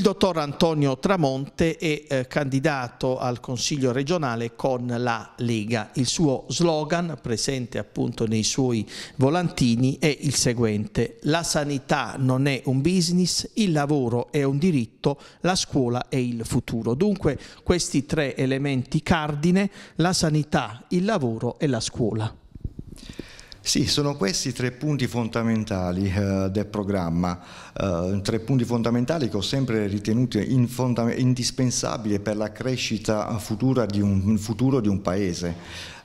Il dottor Antonio Tramonte è eh, candidato al Consiglio regionale con la Lega. Il suo slogan, presente appunto nei suoi volantini, è il seguente. La sanità non è un business, il lavoro è un diritto, la scuola è il futuro. Dunque questi tre elementi cardine, la sanità, il lavoro e la scuola. Sì, sono questi tre punti fondamentali eh, del programma, eh, tre punti fondamentali che ho sempre ritenuto indispensabili per la crescita futura di un, futuro di un paese.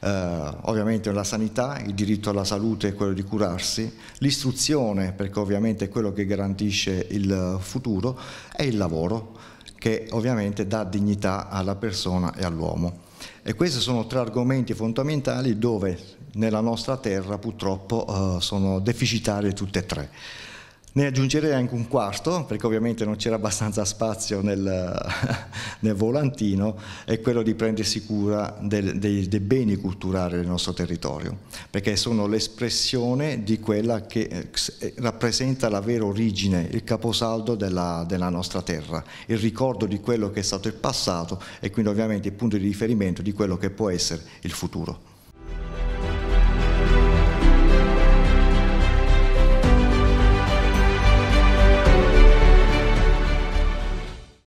Eh, ovviamente la sanità, il diritto alla salute e quello di curarsi, l'istruzione perché ovviamente è quello che garantisce il futuro e il lavoro che ovviamente dà dignità alla persona e all'uomo. E questi sono tre argomenti fondamentali dove nella nostra terra purtroppo eh, sono deficitarie tutte e tre. Ne aggiungerei anche un quarto, perché ovviamente non c'era abbastanza spazio nel, nel, volantino, è quello di prendersi cura del, dei, dei, beni culturali del nostro territorio, perché sono l'espressione di quella che eh, eh, rappresenta la vera origine, il caposaldo della, della nostra terra, il ricordo di quello che è stato il passato e quindi ovviamente il punto di riferimento di quello che può essere il futuro.